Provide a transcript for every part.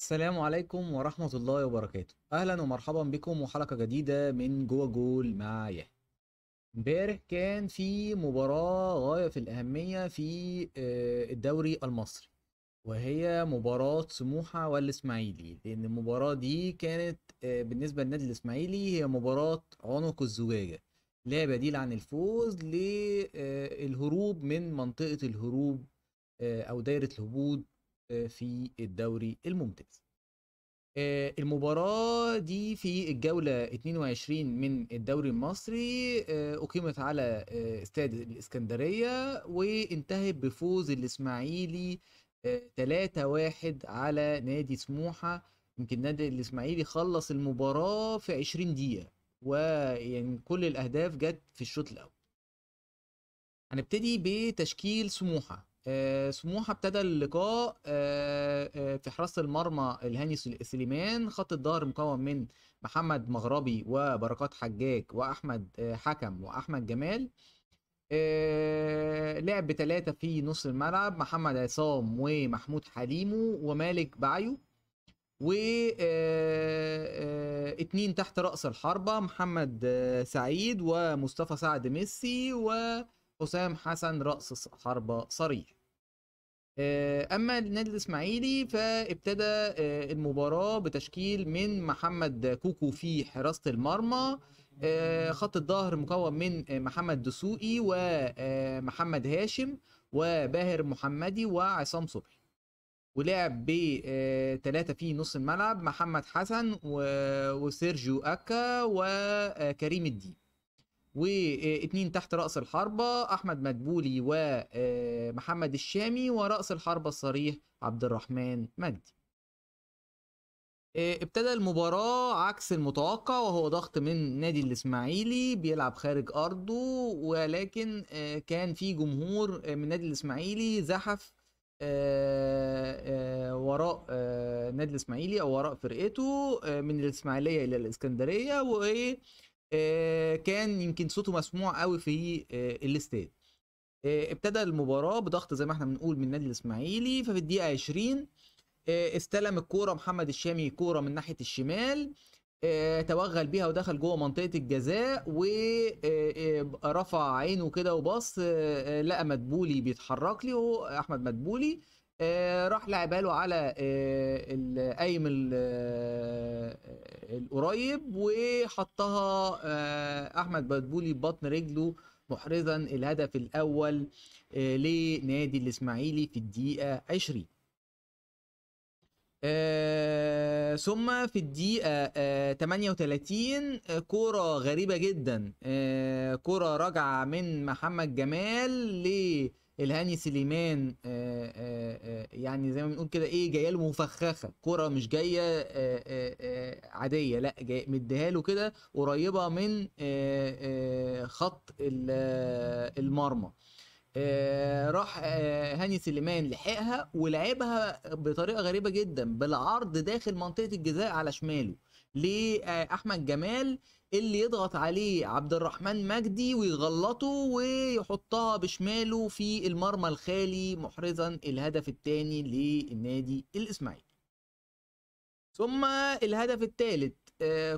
السلام عليكم ورحمة الله وبركاته أهلا ومرحبا بكم وحلقة جديدة من جوه جول مع يحيى امبارح كان في مباراة غاية في الأهمية في آه، الدوري المصري وهي مباراة سموحة والإسماعيلي لأن المباراة دي كانت آه، بالنسبة للنادي الإسماعيلي هي مباراة عنق الزجاجة لا بديل عن الفوز للهروب آه، من منطقة الهروب أو دايرة الهبوط آه، في الدوري الممتاز آه، المباراة دي في الجولة 22 من الدوري المصري آه، أقيمت على استاد الإسكندرية وانتهت بفوز الإسماعيلي 3-1 على نادي سموحة يمكن نادي الإسماعيلي خلص المباراة في 20 دقيقة ويعني كل الأهداف جت في الشوط الأول هنبتدي بتشكيل سموحة آه، سموحه ابتدى اللقاء آه، آه، في حراسه المرمى الهاني سليمان خط الظهر مكون من محمد مغربي وبركات حجاج واحمد حكم واحمد جمال لعب بثلاثة في نص الملعب محمد عصام ومحمود حليمو ومالك بعيو و اتنين تحت رأس الحربة محمد سعيد ومصطفى سعد ميسي و حسام حسن رأس حربة صريح آه، أما النادي الإسماعيلي فابتدى آه، المباراة بتشكيل من محمد كوكو في حراسة المرمى آه، خط الظهر مكون من محمد دسوقي ومحمد هاشم وباهر محمدي وعصام صبحي ولعب بثلاثة في نص الملعب محمد حسن وسيرجيو أكا وكريم الدين واثنين تحت رأس الحربة أحمد مدبولي ومحمد آه، الشامي ورأس الحربة الصريح عبد الرحمن مجدي آه، ابتدى المباراة عكس المتوقع وهو ضغط من نادي الإسماعيلي بيلعب خارج أرضه ولكن آه، كان في جمهور من نادي الإسماعيلي زحف وراء نادي الإسماعيلي أو وراء فرقته من الإسماعيلية إلى الإسكندرية وإيه آه، كان يمكن صوته مسموع قوي في آه، الاستاد آه، ابتدى المباراه بضغط زي ما احنا بنقول من النادي الاسماعيلي ففي الدقيقه 20 استلم الكوره محمد الشامي كوره من ناحيه الشمال توغل بيها ودخل جوه منطقه الجزاء ورفع عينه كده وبص لقى مدبولي بيتحرك لي احمد مدبولي آه، راح لعبها له على آه، القايم آه، القريب وحطها احمد بدبولي بطن رجله محرزا الهدف الاول لنادي الاسماعيلي في الدقيقه 20 آه، ثم في الدقيقة آه 38 آه، كورة غريبة جدا آه كورة راجعة من محمد جمال للهاني سليمان آه،, آه آه يعني زي ما بنقول كده ايه جاية له مفخخة كورة مش جاية آه آه عادية لا جاي مديها له كده قريبة من آه آه خط المرمى آه آه، راح آه، هاني سليمان لحقها ولعبها بطريقه غريبه جدا بالعرض داخل منطقه الجزاء على شماله لاحمد آه، جمال اللي يضغط عليه عبد الرحمن مجدي ويغلطه ويحطها بشماله في المرمى الخالي محرزا الهدف الثاني للنادي الاسماعيلي ثم الهدف الثالث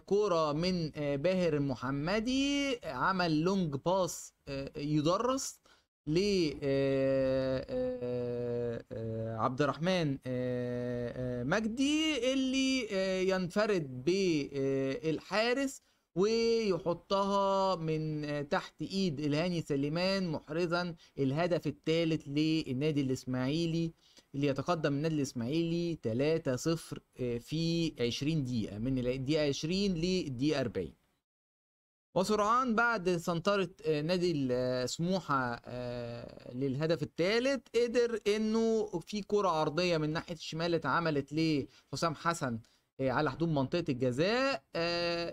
كوره من باهر المحمدي عمل لونج باس يدرس ل آه، آه، آه، عبد الرحمن مجدي اللي ينفرد بالحارس ويحطها من تحت ايد الهاني سليمان محرزا الهدف الثالث للنادي الاسماعيلي اللي يتقدم النادي الاسماعيلي 3-0 في 20 دقيقه من الدقيقه 20 للدقيقه 40 وسرعان بعد سنطرة آه، نادي آه، سموحة آه، للهدف الثالث قدر انه في كرة عرضية من ناحية الشمال اتعملت لحسام حسن على حدود منطقة الجزاء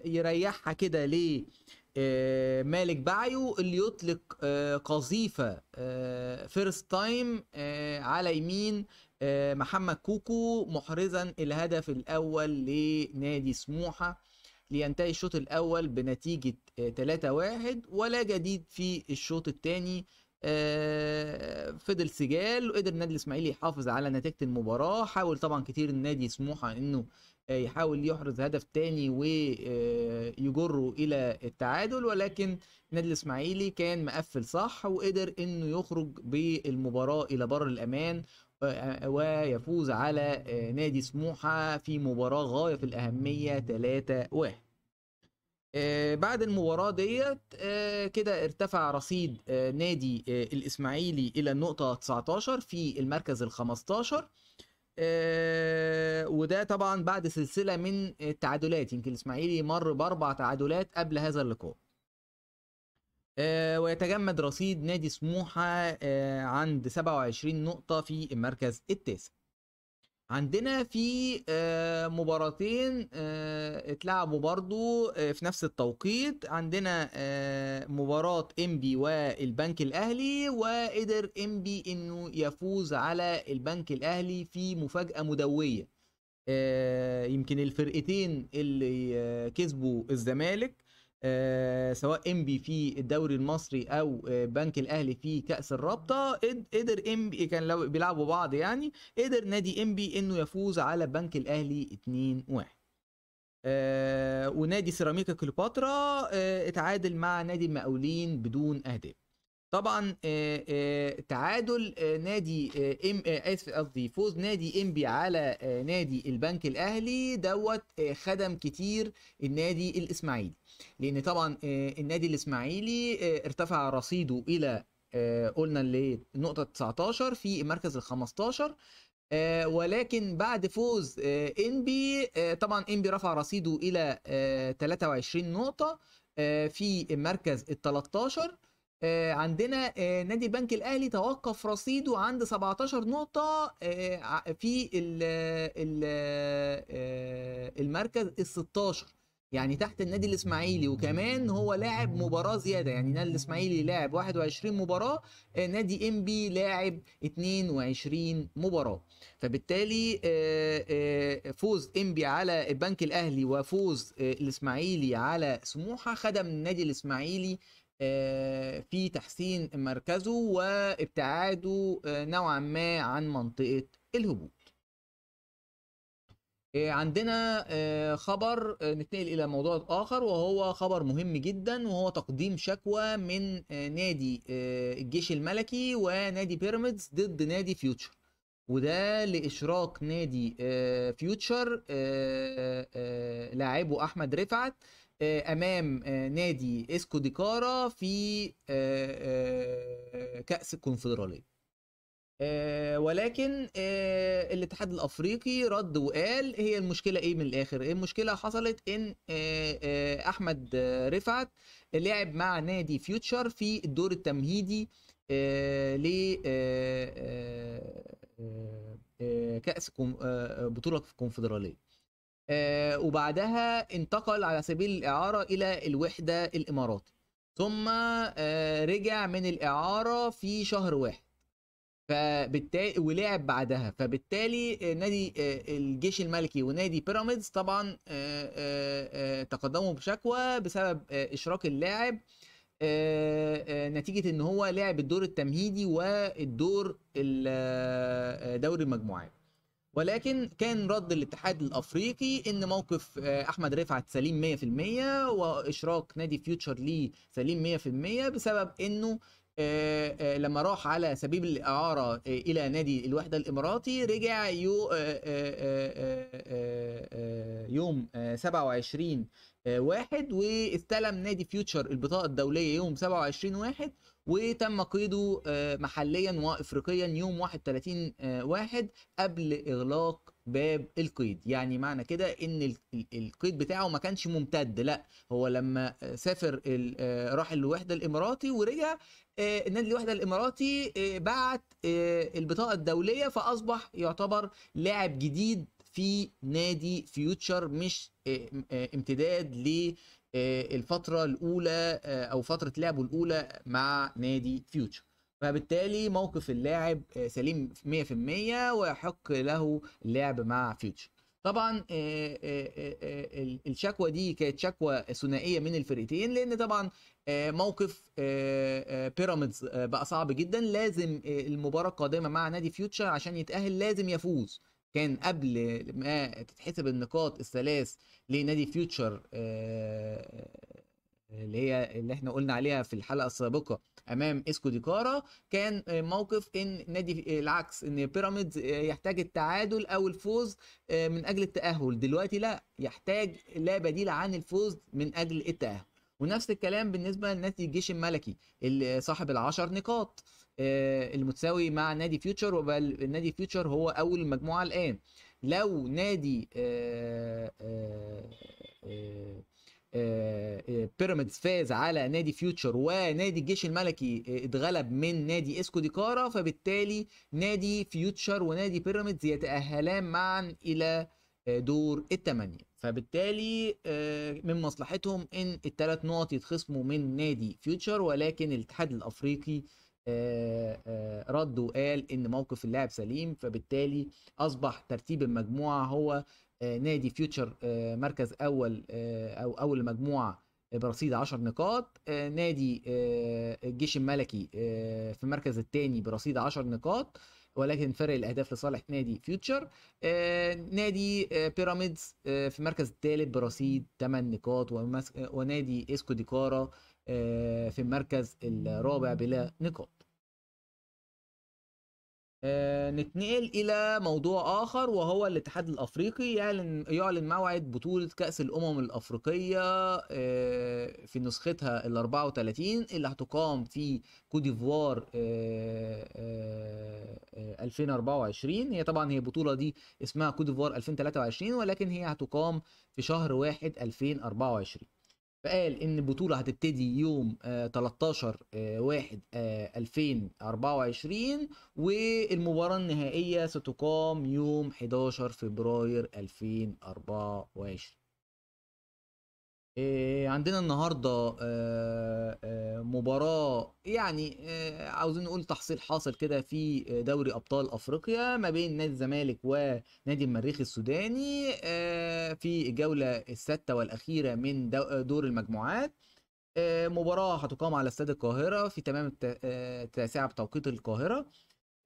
يريحها كده ليه مالك بعيو اللي يطلق قذيفة فيرست تايم على يمين محمد كوكو محرزا الهدف الأول لنادي سموحة لينتهي الشوط الأول بنتيجة 3-1 آه، ولا جديد في الشوط الثاني آه، فضل سجال وقدر النادي الإسماعيلي يحافظ على نتيجة المباراة حاول طبعا كتير النادي سموحة إنه آه، يحاول يحرز هدف تاني ويجره الى التعادل ولكن النادي الاسماعيلي كان مقفل صح وقدر انه يخرج بالمباراه الى بر الامان ويفوز على آه، نادي سموحة في مباراة غاية في الأهمية 3-1 آه، بعد المباراة ديت آه، كده ارتفع رصيد نادي الإسماعيلي إلى النقطة 19 في المركز ال 15 وده طبعا بعد سلسلة من التعادلات يمكن الإسماعيلي مر بأربع تعادلات قبل هذا اللقاء آه، ويتجمد رصيد نادي سموحة آه، عند 27 نقطة في المركز التاسع عندنا في آه، مباراتين اتلعبوا برضو في نفس التوقيت عندنا مباراة انبي والبنك الاهلي وقدر انبي انه يفوز على البنك الاهلي في مفاجأة مدوية يمكن الفرقتين اللي كسبوا الزمالك آه، سواء انبي في الدوري المصري او آه، بنك الاهلي في كاس الرابطه قدر انبي كان لو بيلعبوا بعض يعني قدر نادي انبي انه يفوز على بنك الاهلي 2-1 آه، ونادي سيراميكا كليوباترا اتعادل مع نادي المقاولين بدون اهداف طبعا آه، آه، تعادل آه، نادي ام اسف قصدي فوز نادي انبي على نادي البنك الاهلي دوت خدم كتير النادي الاسماعيلي لان طبعا النادي الاسماعيلي ارتفع رصيده الى قلنا لنقطه 19 في المركز ال 15 ولكن بعد فوز انبي طبعا انبي رفع رصيده الى 23 نقطه في المركز ال 13 آه عندنا آه نادي البنك الاهلي توقف رصيده عند 17 نقطه آه في آه، المركز ال 16 يعني تحت النادي الاسماعيلي وكمان هو لاعب مباراه زياده يعني نادي الاسماعيلي لاعب 21 مباراه آه، نادي ام بي لاعب 22 مباراه فبالتالي آه، فوز ام بي على البنك الاهلي وفوز الاسماعيلي على سموحه خدم النادي الاسماعيلي آه، في تحسين مركزه وابتعاده آه، نوعا ما عن منطقة الهبوط آه، عندنا خبر نتنقل الى موضوع اخر وهو خبر مهم جدا وهو تقديم شكوى من نادي الجيش الملكي ونادي بيراميدز ضد نادي فيوتشر وده لاشراك نادي فيوتشر لاعبه احمد رفعت آه، امام آه، نادي اسكو ديكارا في آه، كاس الكونفدراليه ولكن الاتحاد الافريقي رد وقال هي المشكله ايه من الاخر إيه المشكله حصلت ان احمد رفعت لعب مع نادي فيوتشر في الدور التمهيدي ل كاس بطوله الكونفدراليه آه، وبعدها انتقل على سبيل الإعارة إلى الوحدة الإماراتي ثم آه، رجع من الإعارة في شهر واحد فبالتالي ولعب بعدها فبالتالي آه، نادي الجيش الملكي ونادي بيراميدز طبعا تقدموا بشكوى بسبب اشراك اللاعب نتيجه ان هو لعب الدور التمهيدي والدور دوري المجموعات ولكن كان رد الاتحاد الافريقي ان موقف آه، احمد رفعت سليم 100% واشراك نادي فيوتشر ليه سليم 100% بسبب انه آه، آه، لما راح على سبيل الاعاره الى نادي الوحده الاماراتي رجع يوم 27 واحد واستلم نادي فيوتشر البطاقه الدوليه يوم 27 واحد وتم قيده آه، محليا وافريقيا يوم 31 آه، واحد قبل اغلاق باب القيد يعني معنى كده ان القيد بتاعه ما كانش ممتد لا هو لما آه، سافر راح الوحده الاماراتي ورجع نادي الوحده الاماراتي بعت البطاقه الدوليه فاصبح يعتبر لاعب جديد في نادي فيوتشر مش امتداد آه، الفتره الاولى آه، او فتره لعبه الاولى مع نادي فيوتشر فبالتالي موقف اللاعب آه، سليم 100% ويحق له اللعب مع فيوتشر طبعا الشكوى دي كانت شكوى ثنائيه من الفرقتين لان طبعا موقف بيراميدز بقى صعب جدا لازم المباراه القادمه مع نادي فيوتشر عشان يتاهل لازم يفوز كان قبل ما تتحسب النقاط الثلاث لنادي فيوتشر آه، آه، اللي هي اللي احنا قلنا عليها في الحلقه السابقه امام اسكو ديكارا كان آه، موقف ان نادي العكس ان بيراميدز يحتاج التعادل او الفوز من اجل التاهل دلوقتي لا يحتاج لا بديل عن الفوز من اجل التاهل ونفس الكلام بالنسبه لنادي الجيش الملكي صاحب العشر نقاط آه، المتساوي مع نادي فيوتشر وبقى نادي فيوتشر هو اول المجموعه الان لو نادي آه، آه، بيراميدز فاز على نادي فيوتشر ونادي الجيش الملكي اتغلب من نادي اسكو ديكارا فبالتالي نادي فيوتشر ونادي بيراميدز يتاهلان معا الى دور الثمانيه فبالتالي من مصلحتهم ان الثلاث نقط يتخصموا من نادي فيوتشر ولكن الاتحاد الافريقي آه، آه، رد وقال ان موقف اللاعب سليم فبالتالي اصبح ترتيب المجموعه هو آه، نادي فيوتشر مركز اول او اول مجموعه برصيد 10 نقاط نادي الجيش الملكي في المركز الثاني برصيد 10 نقاط ولكن فرق الاهداف لصالح نادي فيوتشر نادي بيراميدز في المركز الثالث برصيد 8 نقاط ونادي اسكو ديكارا في المركز الرابع بلا نقاط آه، نتنقل الى موضوع اخر وهو الاتحاد الافريقي يعلن يعلن موعد بطوله كاس الامم الافريقيه آه، في نسختها ال 34 اللي هتقام في كوت ديفوار 2024 آه، هي طبعا هي البطوله دي اسمها كوت ديفوار 2023 ولكن هي هتقام في شهر 1 2024 فقال ان البطوله هتبتدي يوم 13 1 2024 والمباراه النهائيه ستقام يوم 11 فبراير 2024 آه، عندنا النهارده آه، آه، مباراه يعني عاوزين نقول تحصيل حاصل كده في دوري ابطال افريقيا ما بين نادي الزمالك ونادي المريخ السوداني في الجوله السادسه والاخيره من دور المجموعات مباراه هتقام على استاد القاهره في تمام التاسعه بتوقيت القاهره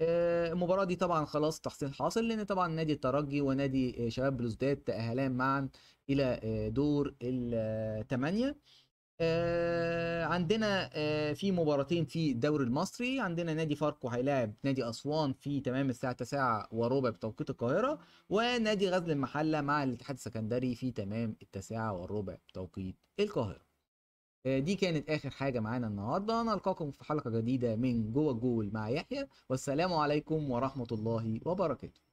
المباراة دي طبعا خلاص تحصيل حاصل لأن طبعا نادي الترجي ونادي شباب بلوزداد تأهلان معا الى آه، دور الثمانيه آه، عندنا آه، في مباراتين في الدوري المصري عندنا نادي فاركو هيلاعب نادي اسوان في تمام الساعه 9 وربع بتوقيت القاهره ونادي غزل المحله مع الاتحاد السكندري في تمام التاسعة وربع بتوقيت القاهره دي كانت اخر حاجه معانا النهارده نلقاكم في حلقه جديده من جوه الجول مع يحيى والسلام عليكم ورحمه الله وبركاته